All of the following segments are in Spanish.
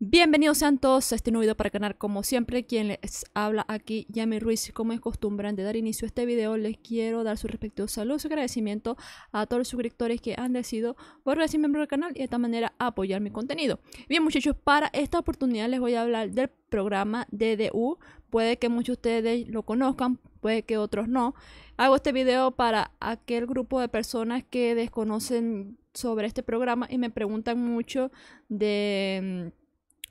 Bienvenidos sean todos a este nuevo video para el canal, como siempre quien les habla aquí, Yami Ruiz, como es costumbre, antes de dar inicio a este video les quiero dar sus respectivos saludos y agradecimiento a todos los suscriptores que han decidido volver ser miembro del canal y de esta manera apoyar mi contenido. Bien muchachos, para esta oportunidad les voy a hablar del programa DDU, puede que muchos de ustedes lo conozcan, puede que otros no. Hago este video para aquel grupo de personas que desconocen sobre este programa y me preguntan mucho de mm,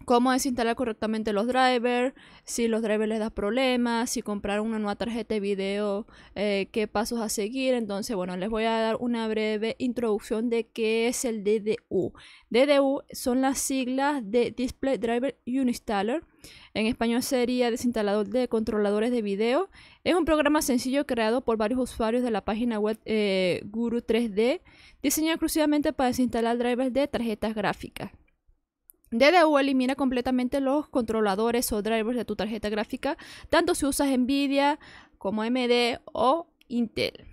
cómo desinstalar correctamente los drivers, si los drivers les da problemas, si comprar una nueva tarjeta de video, eh, qué pasos a seguir. Entonces, bueno, les voy a dar una breve introducción de qué es el DDU. DDU son las siglas de Display Driver Uninstaller. En español sería desinstalador de controladores de video. Es un programa sencillo creado por varios usuarios de la página web eh, Guru 3D, diseñado exclusivamente para desinstalar drivers de tarjetas gráficas. DDU elimina completamente los controladores o drivers de tu tarjeta gráfica, tanto si usas Nvidia como AMD o Intel.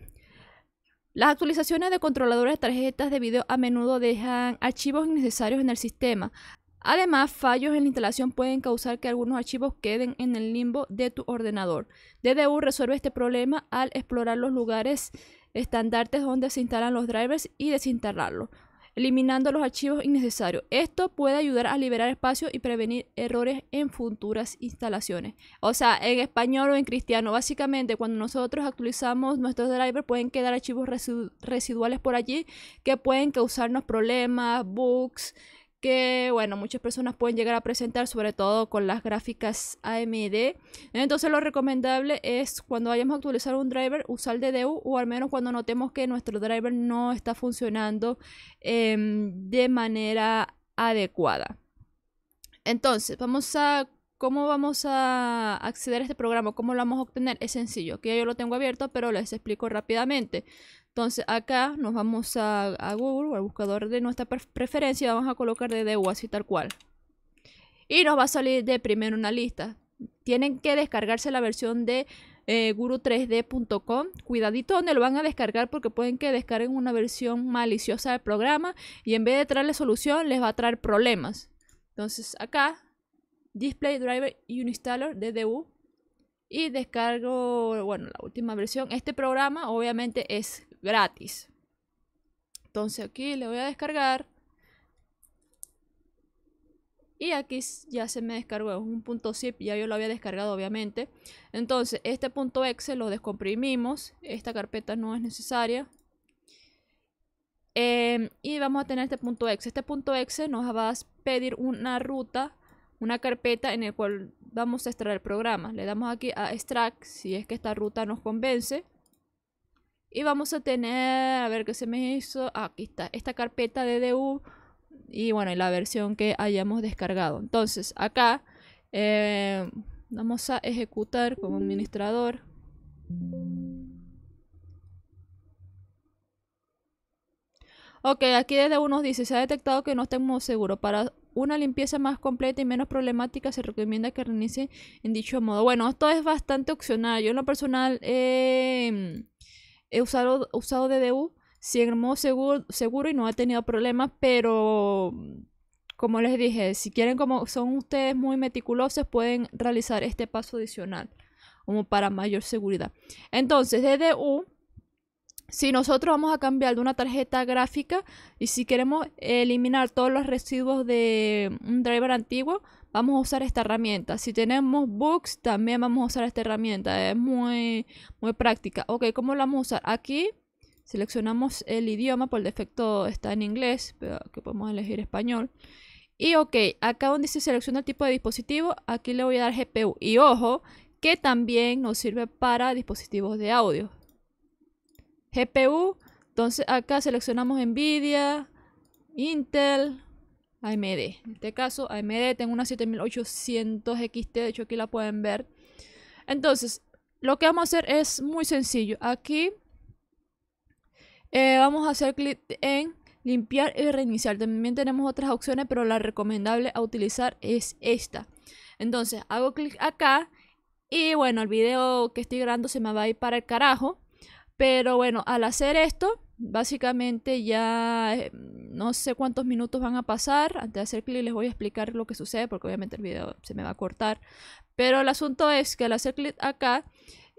Las actualizaciones de controladores de tarjetas de video a menudo dejan archivos innecesarios en el sistema. Además, fallos en la instalación pueden causar que algunos archivos queden en el limbo de tu ordenador. DDU resuelve este problema al explorar los lugares estandartes donde se instalan los drivers y desinstalarlos eliminando los archivos innecesarios. Esto puede ayudar a liberar espacio y prevenir errores en futuras instalaciones. O sea, en español o en cristiano, básicamente cuando nosotros actualizamos nuestros drivers pueden quedar archivos residuales por allí que pueden causarnos problemas, bugs, que, bueno, muchas personas pueden llegar a presentar, sobre todo con las gráficas AMD. Entonces lo recomendable es cuando vayamos a actualizar un driver, usar el DDU o al menos cuando notemos que nuestro driver no está funcionando em, de manera adecuada. Entonces, vamos a ¿Cómo vamos a acceder a este programa? ¿Cómo lo vamos a obtener? Es sencillo, que yo lo tengo abierto, pero les explico rápidamente. Entonces acá nos vamos a, a Google, al buscador de nuestra preferencia, vamos a colocar de así tal cual. Y nos va a salir de primero una lista. Tienen que descargarse la versión de eh, guru3d.com. Cuidadito donde lo van a descargar porque pueden que descarguen una versión maliciosa del programa y en vez de traerle solución les va a traer problemas. Entonces acá Display Driver Uninstaller de DDU y descargo, bueno, la última versión. Este programa obviamente es gratis. Entonces aquí le voy a descargar. Y aquí ya se me descargó, un punto zip, ya yo lo había descargado obviamente. Entonces este punto exe lo descomprimimos, esta carpeta no es necesaria. Em, y vamos a tener este punto exe. Este punto exe nos va a pedir una ruta una carpeta en la cual vamos a extraer programas. Le damos aquí a extract si es que esta ruta nos convence. Y vamos a tener, a ver qué se me hizo, ah, aquí está, esta carpeta DDU y bueno, la versión que hayamos descargado. Entonces, acá eh, vamos a ejecutar como administrador. Ok, aquí desde unos dice, se ha detectado que no estamos seguros. Para una limpieza más completa y menos problemática, se recomienda que reinicie en dicho modo. Bueno, esto es bastante opcional. Yo en lo personal em, he usado, usado DDU, si en modo seguro, seguro y no ha tenido problemas, pero como les dije, si quieren, como son ustedes muy meticulosos, pueden realizar este paso adicional como para mayor seguridad. Entonces, DDU si nosotros vamos a cambiar de una tarjeta gráfica y si queremos eliminar todos los residuos de un driver antiguo, vamos a usar esta herramienta. Si tenemos books, también vamos a usar esta herramienta. Es muy, muy práctica. Ok, ¿cómo la vamos a usar? Aquí seleccionamos el idioma, por defecto está en inglés, pero aquí podemos elegir español. Y ok, acá donde dice selecciona el tipo de dispositivo, aquí le voy a dar GPU. Y ojo, que también nos sirve para dispositivos de audio. GPU. Entonces acá seleccionamos NVIDIA, Intel, AMD. En este caso AMD tengo una 7800 XT, de hecho aquí la pueden ver. Entonces, lo que vamos a hacer es muy sencillo. Aquí eh, vamos a hacer clic en limpiar y reiniciar. También tenemos otras opciones, pero la recomendable a utilizar es esta. Entonces, hago clic acá y bueno, el video que estoy grabando se me va a ir para el carajo. Pero bueno, al hacer esto, básicamente ya eh, no sé cuántos minutos van a pasar. Antes de hacer clic les voy a explicar lo que sucede porque obviamente el video se me va a cortar. Pero el asunto es que al hacer clic acá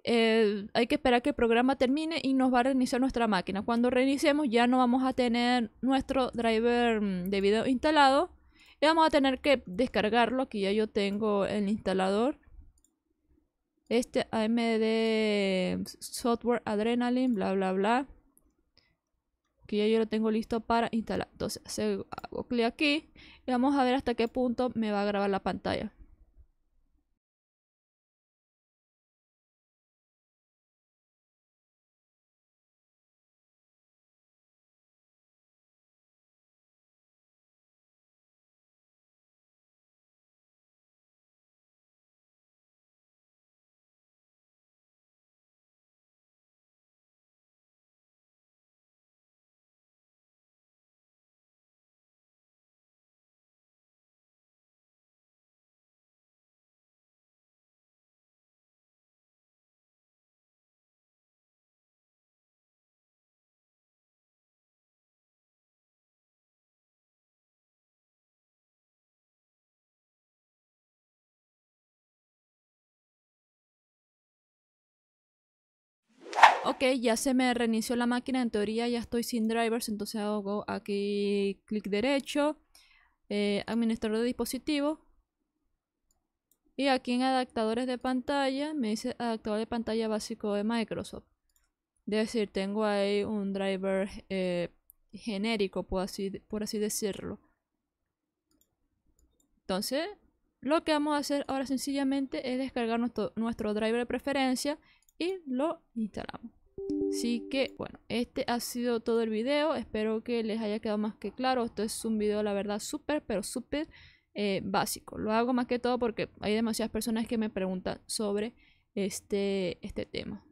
eh, hay que esperar que el programa termine y nos va a reiniciar nuestra máquina. Cuando reiniciemos ya no vamos a tener nuestro driver mm, de video instalado y vamos a tener que descargarlo. Aquí ya yo tengo el instalador este AMD Software Adrenaline, bla, bla, bla. Que ya yo lo tengo listo para instalar. Entonces hago clic aquí y vamos a ver hasta qué punto me va a grabar la pantalla. ok, ya se me reinició la máquina, en teoría ya estoy sin drivers, entonces hago aquí clic derecho, eh, administrador de dispositivo. Y aquí en adaptadores de pantalla, me dice adaptador de pantalla básico de Microsoft. Es decir, tengo ahí un driver eh, genérico, por así, decirlo. Entonces, lo que vamos a hacer ahora sencillamente es descargar nuestro driver de preferencia y lo instalamos. Así que bueno, este ha sido todo el video. Espero que les haya quedado más que claro. Esto es un video, la verdad, súper, pero súper eh, básico. Lo hago más que todo porque hay demasiadas personas que me preguntan sobre este, este tema.